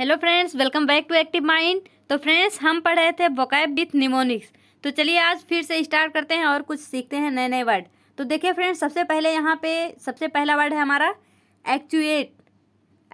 hello friends welcome back to active mind तो friends हम पढ़ रहे थे वोकैब विथ निमोनिक्स तो चलिए आज फिर से स्टार्ट करते हैं और कुछ सीखते हैं नए नए वर्ड तो देखिए फ्रेंड्स सबसे पहले यहाँ पे सबसे पहला वर्ड है हमारा एक्चुएट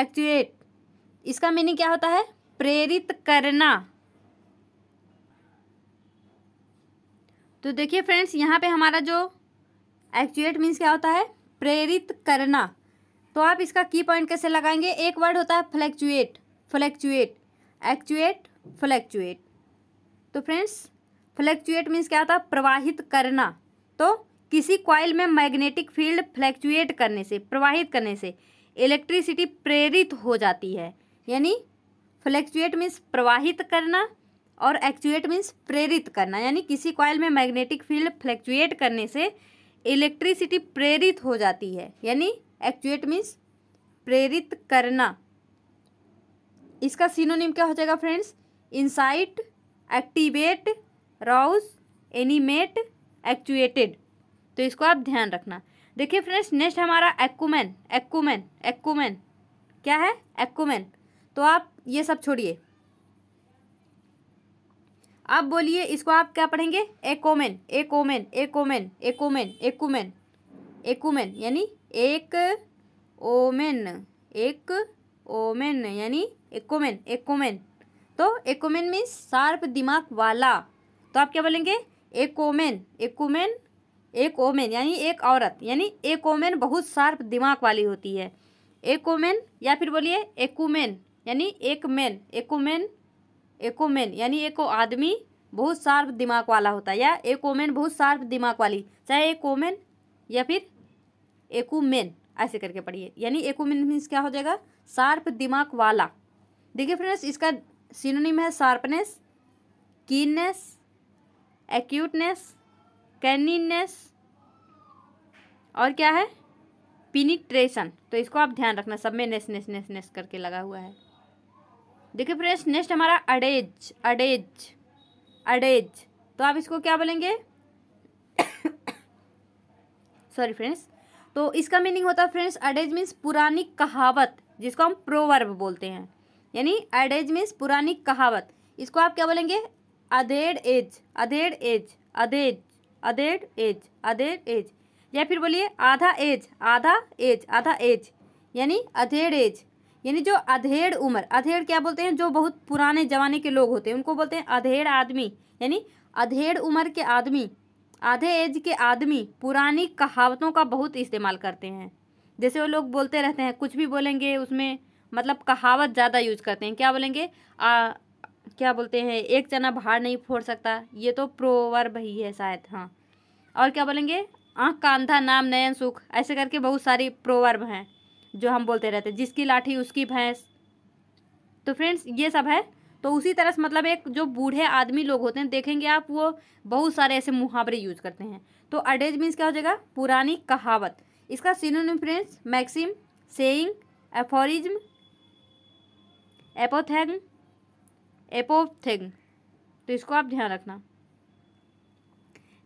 एक्चुएट इसका मीनिंग क्या होता है प्रेरित करना तो देखिए फ्रेंड्स यहाँ पे हमारा जो एक्चुएट मीन्स क्या होता है प्रेरित करना तो आप इसका की पॉइंट कैसे लगाएंगे एक वर्ड होता है फ्लैक्चुएट फ्लैक्चुएट एक्चुएट फ्लैक्चुएट तो फ्रेंड्स फ्लैक्चुएट मीन्स क्या होता है प्रवाहित करना तो किसी क्वाइल में मैग्नेटिक फील्ड फ्लैक्चुएट करने से प्रवाहित करने से इलेक्ट्रिसिटी प्रेरित हो जाती है यानी फ्लैक्चुएट मीन्स प्रवाहित करना और एक्चुएट मीन्स प्रेरित करना यानी किसी कॉयल में मैग्नेटिक फील्ड फ्लैक्चुएट करने से इलेक्ट्रिसिटी प्रेरित हो जाती है यानी एक्चुएट मीन्स प्रेरित करना इसका सिनोनिम क्या हो जाएगा friends incite activate rouse animate actuated तो इसको आप ध्यान रखना देखिए फ्रेंड्स नेक्स्ट हमारा एक्कोमैन एक्कोमैन एक्कोमैन क्या है एक्कोमैन तो आप ये सब छोड़िए आप बोलिए इसको आप क्या पढ़ेंगे एकोमेन एकोमेन एकोमेन एकोमेन एकुमेन एकुमेन यानी एक ओमेन एक ओमेन यानी एकोमेन एकोमेन तो एकोमेन मीन्स शार्प दिमाग वाला तो आप क्या बोलेंगे एकोमेन एकोमेन एक ओमेन यानी एक औरत यानी एक ओमेन बहुत शार्प दिमाग वाली होती है एक ओमेन या फिर बोलिए एकुमेन यानी एक मेन एकोमेन एकोमेन यानी एक आदमी बहुत शार्प दिमाग वाला होता है या एक ओमेन बहुत शार्प दिमाग वाली चाहे एक ओमेन या फिर एकुमेन ऐसे करके पढ़िए यानी एकुमिन मीन्स क्या हो जाएगा शार्प दिमाग वाला देखिए फ्रेंड्स इसका सिनोनिम है शार्पनेस कीननेस एक्यूटनेस कैनिननेस और क्या है पिनिट्रेशन तो इसको आप ध्यान रखना सब में नेस नेस नेस नेस करके लगा हुआ है देखिए फ्रेंड्स नेक्स्ट हमारा अडेज अडेज अडेज तो आप इसको क्या बोलेंगे सॉरी फ्रेंड्स तो इसका मीनिंग होता है फ्रेंड्स एडेज मीन्स पुरानी कहावत जिसको हम प्रोवर्ब बोलते हैं यानी एडेज मीन्स पुरानी कहावत इसको आप क्या बोलेंगे अधेड़ एज अधेड़ एज अधेज अधेड़ एज अधेड़ एज या फिर बोलिए आधा एज आधा एज आधा एज यानी अधेड़ एज यानी जो अधेड़ उम्र अधेड़ क्या बोलते हैं जो बहुत पुराने जमाने के लोग होते हैं उनको बोलते हैं अधेड़ आदमी यानी अधेड़ उम्र के आदमी आधे एज के आदमी पुरानी कहावतों का बहुत इस्तेमाल करते हैं जैसे वो लोग बोलते रहते हैं कुछ भी बोलेंगे उसमें मतलब कहावत ज़्यादा यूज करते हैं क्या बोलेंगे आ, क्या बोलते हैं एक चना बाहर नहीं फोड़ सकता ये तो प्रोवर्ब ही है शायद हाँ और क्या बोलेंगे आँख का अंधा नाम नयन सुख ऐसे करके बहुत सारी प्रोवर्ब हैं जो हम बोलते रहते हैं जिसकी लाठी उसकी भैंस तो फ्रेंड्स ये सब है तो उसी तरह से मतलब एक जो बूढ़े आदमी लोग होते हैं देखेंगे आप वो बहुत सारे ऐसे मुहावरे यूज करते हैं तो अडेज मीन्स क्या हो जाएगा पुरानी कहावत इसका synonym friends maxim saying aphorism apophthegm apophthegm तो इसको आप ध्यान रखना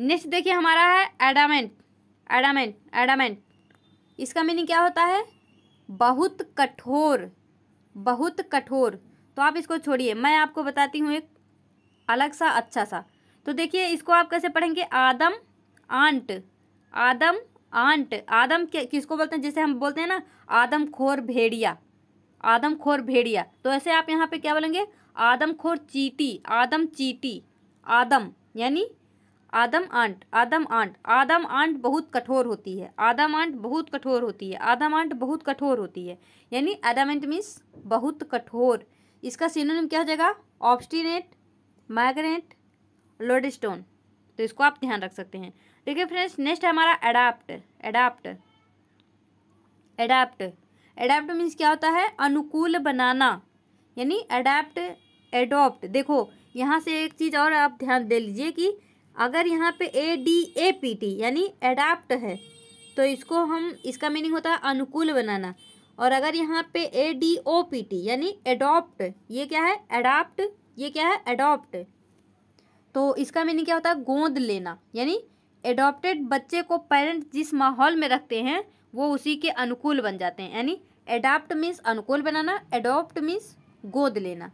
नेक्स्ट देखिए हमारा है एडामेंट एडामेंट एडामेंट इसका मीनिंग क्या होता है बहुत कठोर बहुत कठोर तो आप इसको छोड़िए मैं आपको बताती हूँ एक अलग सा अच्छा सा तो देखिए इसको आप कैसे पढ़ेंगे आदम आंट आदम आंट आदम किसको बोलते हैं जैसे हम बोलते हैं ना आदम खोर भेड़िया आदम खोर भेड़िया तो ऐसे आप यहाँ पे क्या बोलेंगे आदम खोर चीटी आदम चीटी आदम यानी आदम आंट आदम आंट आदम आंट बहुत कठोर होती है आदम आंट बहुत कठोर होती है आदम आंट बहुत कठोर होती है यानी आदम एंट मीन्स बहुत कठोर इसका सिनोनिम क्या हो जाएगा ऑब्स्टिनेट माइग्रेट लोडस्टोन तो इसको आप ध्यान रख सकते हैं देखिए फ्रेंड्स नेक्स्ट है हमारा adapt adapt adapt adapt means क्या होता है अनुकूल बनाना यानी एडाप्ट एडोप्ट देखो यहाँ से एक चीज़ और आप ध्यान दे लीजिए कि अगर यहाँ पे A D A P T यानी एडाप्ट है तो इसको हम इसका मीनिंग होता है अनुकूल बनाना और अगर यहाँ पे A D O P T यानी एडॉप्ट ये क्या है एडाप्ट ये क्या है एडॉप्ट तो इसका मीनिंग क्या होता है गोद लेना यानी एडॉप्टेड बच्चे को पेरेंट जिस माहौल में रखते हैं वो उसी के अनुकूल बन जाते हैं यानी एडाप्ट मीन्स अनुकूल बनाना एडॉप्ट मीन्स गोद लेना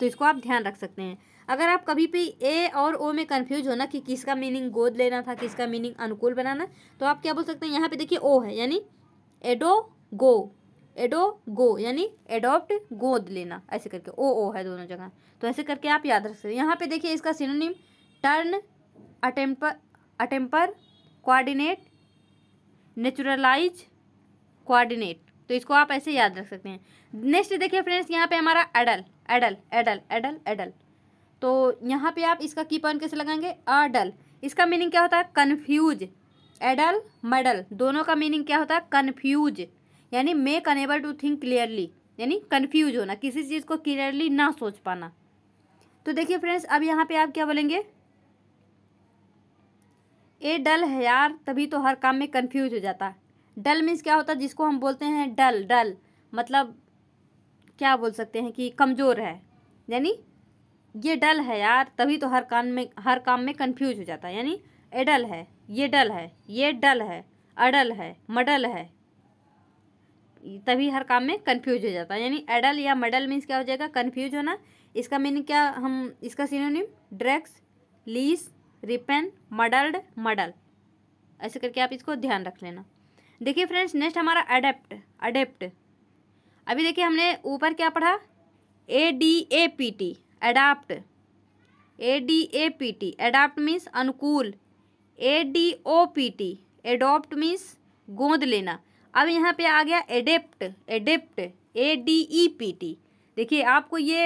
तो इसको आप ध्यान रख सकते हैं अगर आप कभी भी ए और ओ में कंफ्यूज होना कि किसका मीनिंग गोद लेना था किसका मीनिंग अनुकूल बनाना तो आप क्या बोल सकते हैं यहाँ पे देखिए ओ है यानी एडो गो एडो गो यानी एडोप्ट गोद लेना ऐसे करके ओ ओ है दोनों जगह तो ऐसे करके आप याद रख सकते हैं यहाँ पे देखिए इसका synonym turn attemper attemper coordinate naturalise coordinate तो इसको आप ऐसे याद रख सकते हैं नेक्स्ट देखिए फ्रेंड्स यहाँ पे हमारा एडल एडल एडल एडल एडल तो यहाँ पे आप इसका की पॉइंट कैसे लगाएंगे अडल इसका मीनिंग क्या होता है कन्फ्यूज एडल मडल दोनों का मीनिंग क्या होता है कन्फ्यूज यानी make unable to think clearly यानी कन्फ्यूज होना किसी चीज़ को क्लियरली ना सोच पाना तो देखिए फ्रेंड्स अब यहाँ पे आप क्या बोलेंगे ए डल है यार तभी तो हर काम में कन्फ्यूज हो जाता है डल मीन्स क्या होता है जिसको हम बोलते हैं डल डल मतलब क्या बोल सकते हैं कि कमज़ोर है यानी ये डल है यार तभी तो हर काम में हर काम में कन्फ्यूज हो जाता है यानी एडल है ये डल है ये डल है अडल है मडल है तभी हर काम में कन्फ्यूज हो जाता है यानी एडल या मडल मीन्स क्या हो जाएगा कन्फ्यूज होना इसका मीनिंग क्या हम इसका synonym drugs lees ripen muddled muddle ऐसे करके आप इसको ध्यान रख लेना देखिए फ्रेंड्स नेक्स्ट हमारा अडेप्ट अडेप्ट अभी देखिए हमने ऊपर क्या पढ़ा A D A P T adapt A D A P T adapt means अनुकूल A D O P T adopt means गोंद लेना अब यहाँ पे आ गया adept adept A D E P T देखिए आपको ये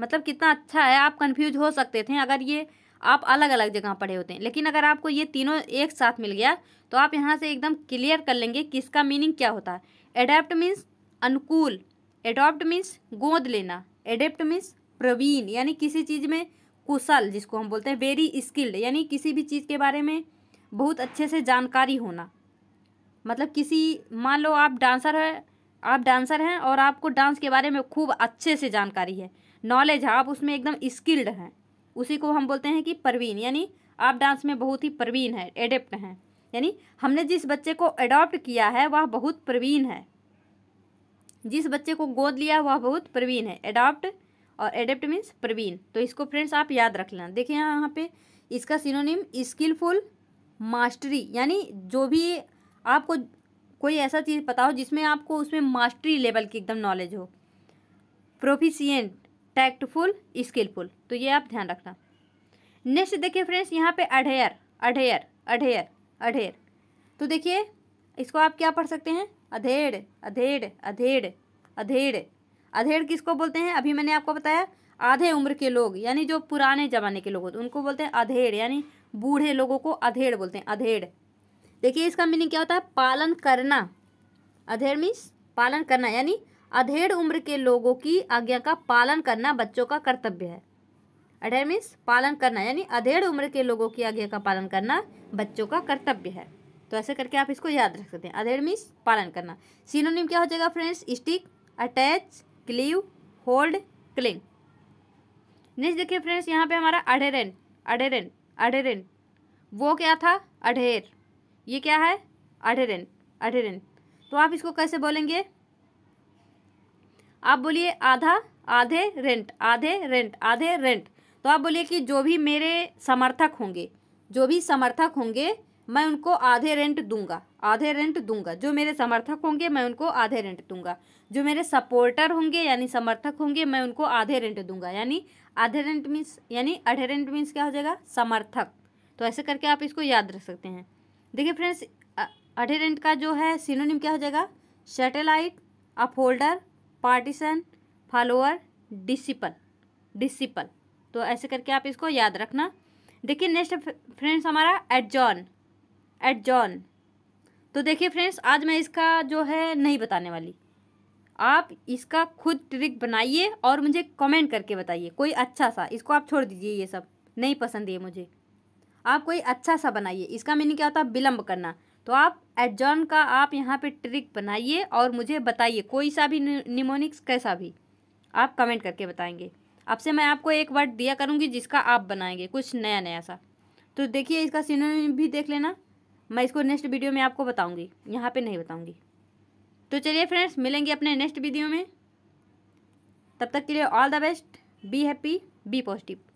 मतलब कितना अच्छा है आप कंफ्यूज हो सकते थे अगर ये आप अलग अलग जगह पढ़े होते हैं लेकिन अगर आपको ये तीनों एक साथ मिल गया तो आप यहाँ से एकदम क्लियर कर लेंगे किसका मीनिंग क्या होता है एडेप्ट मीन्स अनुकूल एडॉप्ट मीन्स गोद लेना एडेप्ट मीन्स प्रवीण यानी किसी चीज़ में कुशल जिसको हम बोलते हैं वेरी स्किल्ड यानी किसी भी चीज़ के बारे में बहुत अच्छे से जानकारी होना मतलब किसी मान लो आप डांसर है आप डांसर हैं और आपको डांस के बारे में खूब अच्छे से जानकारी है नॉलेज है आप उसमें एकदम स्किल्ड हैं उसी को हम बोलते हैं कि प्रवीण यानी आप डांस में बहुत ही प्रवीण है एडेप्ट हैं यानी हमने जिस बच्चे को अडॉप्ट किया है वह बहुत प्रवीण है जिस बच्चे को गोद लिया वह बहुत प्रवीण है एडॉप्ट और एडेप्ट मीन्स प्रवीण तो इसको फ्रेंड्स आप याद रख लेना देखिए यहाँ पे इसका सिनोनिम स्किलफुल मास्टरी यानी जो भी आपको कोई ऐसा चीज़ पता हो जिसमें आपको उसमें मास्टरी लेवल की एकदम नॉलेज हो प्रोफिशियंट टैक्टफुल स्किलफुल तो ये आप ध्यान रखना नेक्स्ट देखिए फ्रेंड्स यहाँ पे अढेयर अढेयर अढेयर अढेर तो देखिए इसको आप क्या पढ़ सकते हैं अधेड़ अधेड़ अधेड़ अधेड़ अधेड़ किसको बोलते हैं अभी मैंने आपको बताया आधे उम्र के लोग यानी जो पुराने ज़माने के लोग होते उनको बोलते हैं अधेड़ यानी बूढ़े लोगों को अधेड़ बोलते हैं अधेड़ देखिए इसका मीनिंग क्या होता है पालन करना अधेड़ मीन्स पालन करना यानी अधेड़ उम्र के लोगों की आज्ञा का पालन करना बच्चों का कर्तव्य है अधेड़ मीन्स पालन करना यानी अधेड़ उम्र के लोगों की आज्ञा का पालन करना बच्चों का कर्तव्य है तो ऐसे करके आप इसको याद रख सकते हैं अधेड़ मीन्स पालन करना सीनोनिम क्या हो जाएगा friends stick attach cleave hold cling next देखिए फ्रेंड्स यहाँ पे हमारा अढेरेन अढ़ेरन अढ़ेरन वो क्या था अढेर ये क्या है अढ़ेरन अढ़ेरन तो आप इसको कैसे बोलेंगे आप बोलिए आधा आधे रेंट आधे रेंट आधे रेंट तो आप बोलिए कि जो भी मेरे समर्थक होंगे जो भी समर्थक होंगे मैं उनको आधे रेंट दूंगा आधे रेंट दूंगा जो मेरे समर्थक होंगे मैं उनको आधे रेंट दूंगा जो मेरे सपोर्टर होंगे यानी समर्थक होंगे मैं उनको आधे रेंट दूंगा यानी आधे रेंट मीन्स यानी आधे रेंट मीन्स क्या हो जाएगा समर्थक तो ऐसे करके आप इसको याद रख सकते हैं देखिए फ्रेंड्स अडेडेंट का जो है सिनोनिम क्या हो जाएगा satellite upholder partition follower disciple disciple तो ऐसे करके आप इसको याद रखना देखिए नेक्स्ट फ्रेंड्स हमारा एडजॉन एडजॉन तो देखिए फ्रेंड्स आज मैं इसका जो है नहीं बताने वाली आप इसका खुद ट्रिक बनाइए और मुझे कमेंट करके बताइए कोई अच्छा सा इसको आप छोड़ दीजिए ये सब नहीं पसंद है मुझे आप कोई अच्छा सा बनाइए इसका मीनिंग क्या होता है विलम्ब करना तो आप एडजॉन का आप यहाँ पे ट्रिक बनाइए और मुझे बताइए कोई सा भी निमोनिक्स कैसा भी आप कमेंट करके बताएंगे अब से मैं आपको एक वर्ड दिया करूँगी जिसका आप बनाएंगे कुछ नया नया सा तो देखिए इसका सीनरी भी देख लेना मैं इसको नेक्स्ट वीडियो में आपको बताऊँगी यहाँ पर नहीं बताऊँगी तो चलिए फ्रेंड्स मिलेंगे अपने नेक्स्ट वीडियो में तब तक के लिए all the best be happy be positive